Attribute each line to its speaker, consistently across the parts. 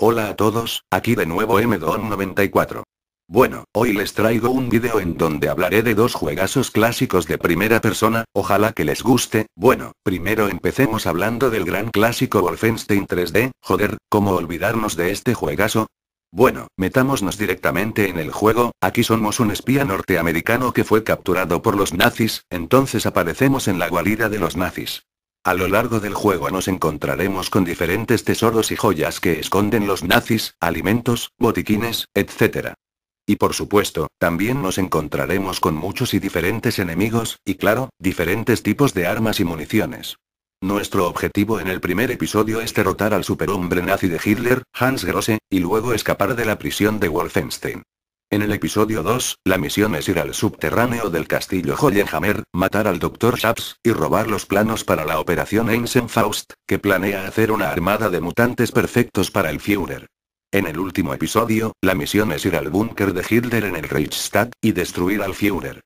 Speaker 1: Hola a todos, aquí de nuevo MDON94. Bueno, hoy les traigo un video en donde hablaré de dos juegazos clásicos de primera persona, ojalá que les guste, bueno, primero empecemos hablando del gran clásico Wolfenstein 3D, joder, ¿cómo olvidarnos de este juegazo? Bueno, metámonos directamente en el juego, aquí somos un espía norteamericano que fue capturado por los nazis, entonces aparecemos en la guarida de los nazis. A lo largo del juego nos encontraremos con diferentes tesoros y joyas que esconden los nazis, alimentos, botiquines, etc. Y por supuesto, también nos encontraremos con muchos y diferentes enemigos, y claro, diferentes tipos de armas y municiones. Nuestro objetivo en el primer episodio es derrotar al superhombre nazi de Hitler, Hans Grosse, y luego escapar de la prisión de Wolfenstein. En el episodio 2, la misión es ir al subterráneo del castillo Hollenhammer, matar al Dr. Shaps, y robar los planos para la operación Faust, que planea hacer una armada de mutantes perfectos para el Führer. En el último episodio, la misión es ir al búnker de Hitler en el Reichstag, y destruir al Führer.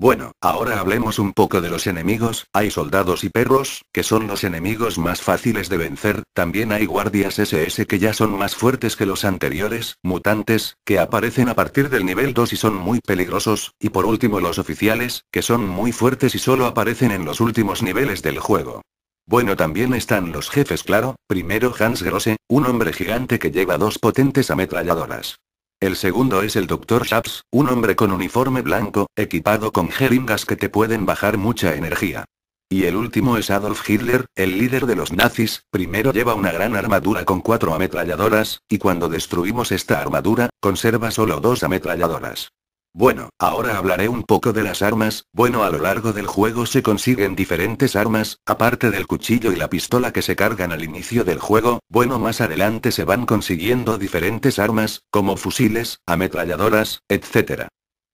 Speaker 1: Bueno, ahora hablemos un poco de los enemigos, hay soldados y perros, que son los enemigos más fáciles de vencer, también hay guardias SS que ya son más fuertes que los anteriores, mutantes, que aparecen a partir del nivel 2 y son muy peligrosos, y por último los oficiales, que son muy fuertes y solo aparecen en los últimos niveles del juego. Bueno, también están los jefes, claro, primero Hans Grosse, un hombre gigante que lleva dos potentes ametralladoras. El segundo es el Dr. Shaps, un hombre con uniforme blanco, equipado con jeringas que te pueden bajar mucha energía. Y el último es Adolf Hitler, el líder de los nazis, primero lleva una gran armadura con cuatro ametralladoras, y cuando destruimos esta armadura, conserva solo dos ametralladoras. Bueno, ahora hablaré un poco de las armas, bueno a lo largo del juego se consiguen diferentes armas, aparte del cuchillo y la pistola que se cargan al inicio del juego, bueno más adelante se van consiguiendo diferentes armas, como fusiles, ametralladoras, etc.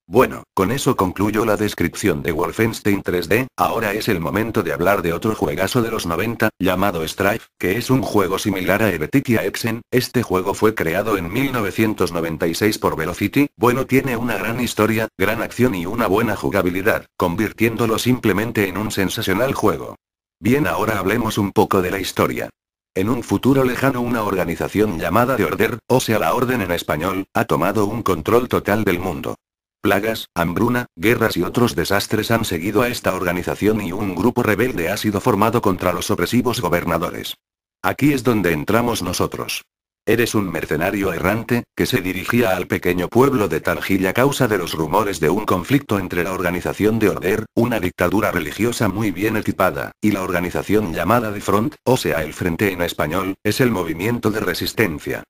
Speaker 1: Bueno, con eso concluyo la descripción de Wolfenstein 3D, ahora es el momento de hablar de otro juegazo de los 90, llamado Strife, que es un juego similar a Heretic Exen, este juego fue creado en 1996 por Velocity, bueno tiene una gran historia, gran acción y una buena jugabilidad, convirtiéndolo simplemente en un sensacional juego. Bien ahora hablemos un poco de la historia. En un futuro lejano una organización llamada The Order, o sea la Orden en español, ha tomado un control total del mundo. Plagas, hambruna, guerras y otros desastres han seguido a esta organización y un grupo rebelde ha sido formado contra los opresivos gobernadores. Aquí es donde entramos nosotros. Eres un mercenario errante, que se dirigía al pequeño pueblo de Targil a causa de los rumores de un conflicto entre la organización de Order, una dictadura religiosa muy bien equipada, y la organización llamada de Front, o sea el Frente en español, es el movimiento de resistencia.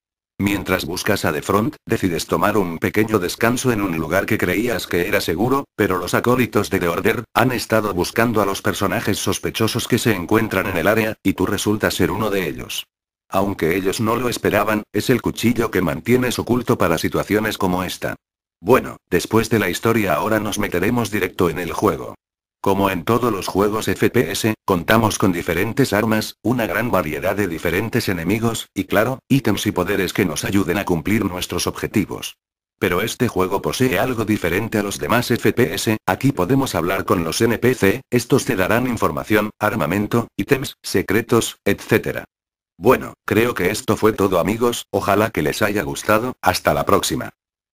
Speaker 1: Mientras buscas a Front, decides tomar un pequeño descanso en un lugar que creías que era seguro, pero los acólitos de The Order han estado buscando a los personajes sospechosos que se encuentran en el área, y tú resultas ser uno de ellos. Aunque ellos no lo esperaban, es el cuchillo que mantienes oculto para situaciones como esta. Bueno, después de la historia ahora nos meteremos directo en el juego. Como en todos los juegos FPS, contamos con diferentes armas, una gran variedad de diferentes enemigos, y claro, ítems y poderes que nos ayuden a cumplir nuestros objetivos. Pero este juego posee algo diferente a los demás FPS, aquí podemos hablar con los NPC, estos te darán información, armamento, ítems, secretos, etc. Bueno, creo que esto fue todo amigos, ojalá que les haya gustado, hasta la próxima.